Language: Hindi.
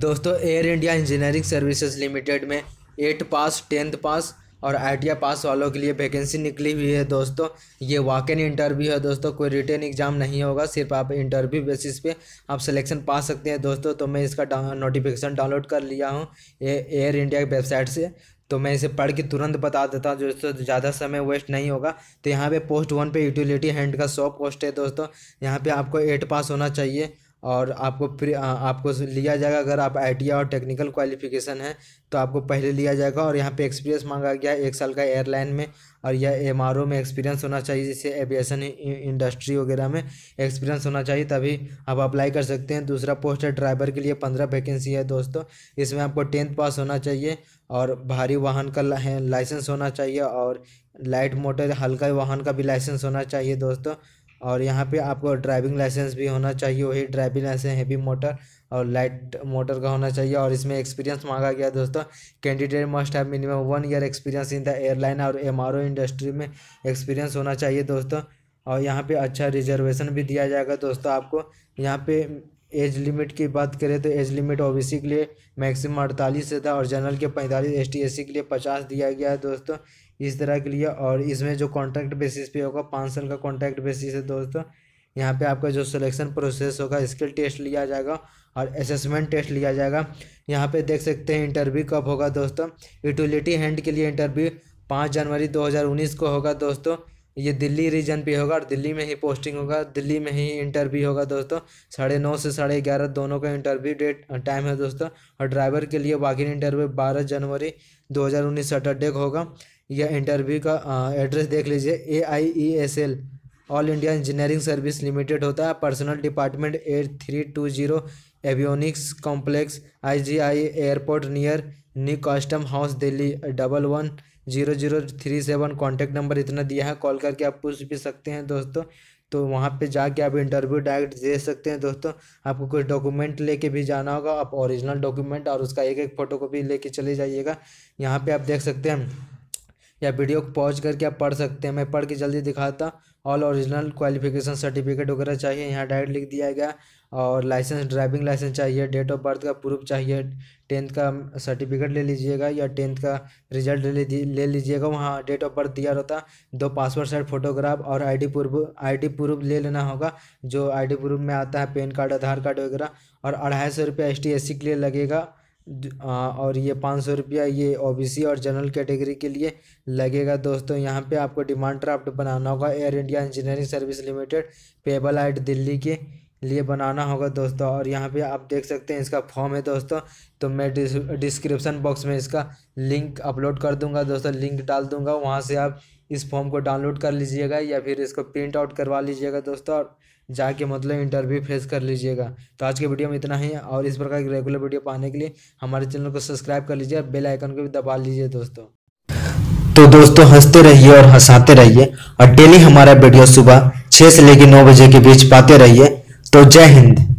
दोस्तों air India engineering services limited में एट पास टेंथ पास और आई पास वालों के लिए वैकेंसी निकली हुई है दोस्तों ये वाक इन इंटरव्यू है दोस्तों कोई रिटर्न एग्जाम नहीं होगा सिर्फ आप इंटरव्यू बेसिस पे आप सिलेक्शन पा सकते हैं दोस्तों तो मैं इसका डा, नोटिफिकेशन डाउनलोड कर लिया हूँ एयर इंडिया की वेबसाइट से तो मैं इसे पढ़ के तुरंत बता देता हूँ दोस्तों ज़्यादा समय वेस्ट नहीं होगा तो यहाँ पे पोस्ट वन पे यूटिलिटी हैंड का सौ पोस्ट है दोस्तों यहाँ पे आपको एट पास होना चाहिए और आपको प्री आपको लिया जाएगा अगर आप आई और टेक्निकल क्वालिफिकेशन है तो आपको पहले लिया जाएगा और यहाँ पे एक्सपीरियंस मांगा गया एक साल का एयरलाइन में और यह एम में एक्सपीरियंस होना चाहिए जैसे एविएशन इंडस्ट्री वगैरह में एक्सपीरियंस होना चाहिए तभी आप अप्लाई कर सकते हैं दूसरा पोस्ट है ड्राइवर के लिए पंद्रह वैकेंसी है दोस्तों इसमें आपको टेंथ पास होना चाहिए और भारी वाहन का लाइसेंस होना चाहिए और लाइट मोटर हल्का वाहन का भी लाइसेंस होना चाहिए दोस्तों और यहाँ पे आपको ड्राइविंग लाइसेंस भी होना चाहिए वही ड्राइविंग लाइसेंस हैवी मोटर और लाइट मोटर का होना चाहिए और इसमें एक्सपीरियंस मांगा गया दोस्तों candidate must have minimum one year experience in the airline और एम इंडस्ट्री में एक्सपीरियंस होना चाहिए दोस्तों और यहाँ पे अच्छा रिजर्वेशन भी दिया जाएगा दोस्तों आपको यहाँ पे एज लिमिट की बात करें तो एज लिमिट ओबीसी के लिए मैक्सिमम अड़तालीस से था और जनरल के पैंतालीस एस टी के लिए पचास दिया गया है दोस्तों इस तरह के लिए और इसमें जो कॉन्ट्रैक्ट बेसिस पे होगा पाँच साल का कॉन्ट्रैक्ट बेसिस है दोस्तों यहाँ पे आपका जो सिलेक्शन प्रोसेस होगा स्किल टेस्ट लिया जाएगा और असेसमेंट टेस्ट लिया जाएगा यहाँ पे देख सकते हैं इंटरव्यू कब होगा दोस्तों यूटिलिटी हैंड के लिए इंटरव्यू पाँच जनवरी 2019 को होगा दोस्तों ये दिल्ली रीजन पे होगा और दिल्ली में ही पोस्टिंग होगा दिल्ली में ही इंटरव्यू होगा दोस्तों साढ़े नौ से साढ़े ग्यारह दोनों का इंटरव्यू डेट टाइम है दोस्तों और ड्राइवर के लिए बाकी इंटरव्यू बारह जनवरी दो हज़ार उन्नीस सैटरडे को होगा यह इंटरव्यू का एड्रेस देख लीजिए A I E S L all India engineering service limited होता है personal department at three two zero avionics complex I G I airport near new custom house Delhi double one zero zero three seven contact number इतना दिया है कॉल करके आप पूछ भी सकते हैं दोस्तों तो वहाँ पे जाके आप इंटरव्यू डायरेक्ट दे सकते हैं दोस्तों आपको कुछ डॉक्यूमेंट लेके भी जाना होगा आप ओरिजिनल डॉक्यूमेंट और उसका एक एक फ़ोटो भी लेके चले जाइएगा यहाँ पे आप देख सकते हैं या वीडियो को पॉज करके आप पढ़ सकते हैं मैं पढ़ के जल्दी दिखाता ऑल ओरिजिनल क्वालिफिकेशन सर्टिफिकेट वगैरह चाहिए यहाँ डायरेक्ट लिख दिया गया और लाइसेंस ड्राइविंग लाइसेंस चाहिए डेट ऑफ बर्थ का प्रूफ चाहिए टेंथ का सर्टिफिकेट ले लीजिएगा या टेंथ का रिजल्ट ले लीजिएगा वहाँ डेट ऑफ बर्थ दिया रहता दो पासपोर्ट साइज फोटोग्राफ और आईडी प्रूफ आईडी प्रूफ ले लेना होगा जो आईडी प्रूफ में आता है पैन कार्ड आधार कार्ड वगैरह और अढ़ाई सौ रुपया एस टी एस सी के लिए लगेगा और ये पाँच सौ रुपया ये ओ और जनरल कैटेगरी के लिए लगेगा दोस्तों यहाँ पे आपको डिमांड ड्राफ्ट बनाना होगा air India engineering service limited payable at Delhi के लिए बनाना होगा दोस्तों और यहाँ पे आप देख सकते हैं इसका फॉर्म है दोस्तों तो मैं डिस्क्रिप्शन बॉक्स में इसका लिंक अपलोड कर दूंगा दोस्तों लिंक डाल दूंगा वहाँ से आप इस फॉर्म को डाउनलोड कर लीजिएगा या फिर इसको प्रिंट आउट करवा लीजिएगा दोस्तों और जाके मतलब इंटरव्यू फेस कर लीजिएगा तो आज के वीडियो में इतना ही और इस प्रकार की रेगुलर वीडियो पाने के लिए हमारे चैनल को सब्सक्राइब कर लीजिए बेल आइकन को भी दबा लीजिए दोस्तों तो दोस्तों हंसते रहिए और हंसाते रहिए और डेली हमारा वीडियो सुबह छः से लेकर नौ बजे के बीच पाते रहिए तो जय हिंद